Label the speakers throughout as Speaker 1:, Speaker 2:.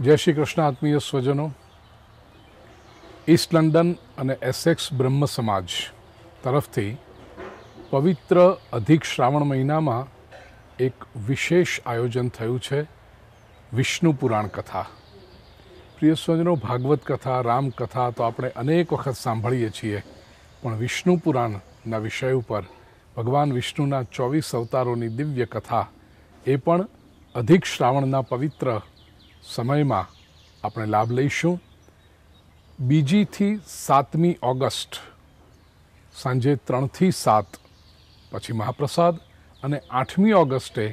Speaker 1: જય શ્રી કૃષ્ણ આત્મીય સ્વજનો ઈસ્ટ લંડન અને એસેક્સ બ્રહ્મ સમાજ તરફથી પવિત્ર અધિક શ્રાવણ મહિનામાં એક વિશેષ આયોજન થયું છે વિષ્ણુ પુરાણ કથા પ્રિય સ્વજનો ભાગવત કથા રામ કથા તો આપણે અનેક વખત સાંભળીએ છીએ પણ વિષ્ણુ પુરાણના વિષય ઉપર ભગવાન વિષ્ણુના ચોવીસ અવતારોની દિવ્ય કથા એ પણ અધિક શ્રાવણના પવિત્ર સમયમાં આપણે લાભ લઈશું બીજીથી સાતમી ઓગસ્ટ સાંજે ત્રણથી સાત પછી મહાપ્રસાદ અને આઠમી ઓગસ્ટે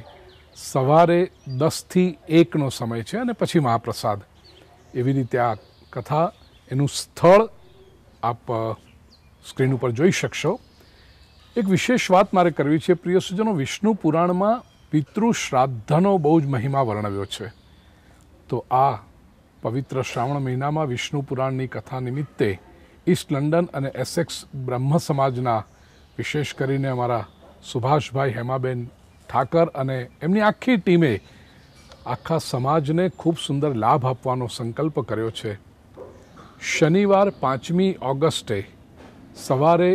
Speaker 1: સવારે દસથી એકનો સમય છે અને પછી મહાપ્રસાદ એવી રીતે આ કથા એનું સ્થળ આપ સ્ક્રીન ઉપર જોઈ શકશો એક વિશેષ વાત મારે કરવી છે પ્રિય સુજનો વિષ્ણુ પુરાણમાં પિતૃ શ્રાદ્ધનો બહુ જ મહિમા વર્ણવ્યો છે તો આ પવિત્ર શ્રાવણ મહિનામાં વિષ્ણુ પુરાણની કથા નિમિત્તે ઈસ્ટ લંડન અને એસેક્સ બ્રહ્મ સમાજના વિશેષ કરીને અમારા સુભાષભાઈ હેમાબેન ઠાકર અને એમની આખી ટીમે આખા સમાજને ખૂબ સુંદર લાભ આપવાનો સંકલ્પ કર્યો છે શનિવાર પાંચમી ઓગસ્ટે સવારે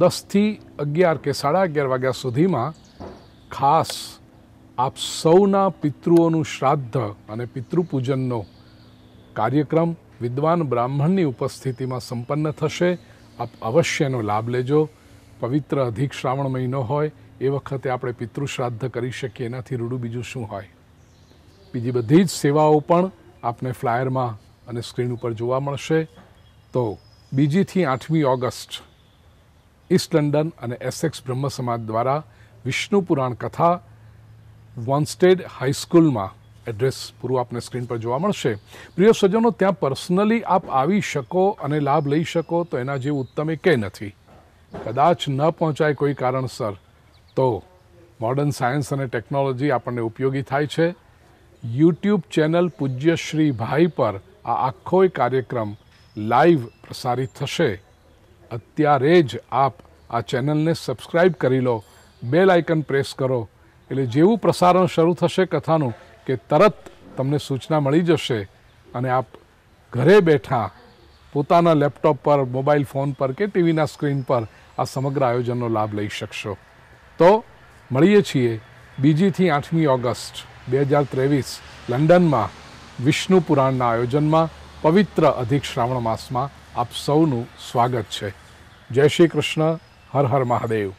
Speaker 1: દસથી અગિયાર કે સાડા અગિયાર વાગ્યા સુધીમાં ખાસ આપ સૌના પિતૃઓનું શ્રાદ્ધ અને પિતૃપૂજનનો કાર્યક્રમ વિદ્વાન બ્રાહ્મણની ઉપસ્થિતિમાં સંપન્ન થશે આપ અવશ્યનો લાભ લેજો પવિત્ર અધિક શ્રાવણ મહિનો હોય એ વખતે આપણે પિતૃશ્રાદ્ધ કરી શકીએ એનાથી રૂડું બીજું શું હોય બીજી બધી જ સેવાઓ પણ આપને ફ્લાયરમાં અને સ્ક્રીન ઉપર જોવા મળશે તો બીજીથી આઠમી ઓગસ્ટ ઈસ્ટ લંડન અને એસેક્સ બ્રહ્મ સમાજ દ્વારા વિષ્ણુ પુરાણ કથા વોન્સ્ટેડ હાઈસ્કૂલમાં એડ્રેસ પૂરું આપને સ્ક્રીન પર જોવા મળશે પ્રિય સજ્જનો ત્યાં પર્સનલી આપ આવી શકો અને લાભ લઈ શકો તો એના જેવું ઉત્તમ એ કે નથી કદાચ ન પહોંચાય કોઈ કારણસર તો મોર્ડન સાયન્સ અને ટેકનોલોજી આપણને ઉપયોગી થાય છે યુટ્યુબ ચેનલ પૂજ્ય શ્રી ભાઈ પર આ આખો કાર્યક્રમ લાઈવ પ્રસારિત થશે અત્યારે જ આપ આ ચેનલને સબસ્ક્રાઈબ કરી લો બેલ આઇકન પ્રેસ કરો એટલે જેવું પ્રસારણ શરૂ થશે કથાનું કે તરત તમને સૂચના મળી જશે અને આપ ઘરે બેઠા પોતાના લેપટોપ પર મોબાઈલ ફોન પર કે ટીવીના સ્ક્રીન પર આ સમગ્ર આયોજનનો લાભ લઈ શકશો તો મળીએ છીએ બીજીથી આઠમી ઓગસ્ટ બે હજાર ત્રેવીસ લંડનમાં વિષ્ણુ પુરાણના આયોજનમાં પવિત્ર અધિક શ્રાવણ માસમાં આપ સૌનું સ્વાગત છે જય શ્રી કૃષ્ણ હર હર મહાદેવ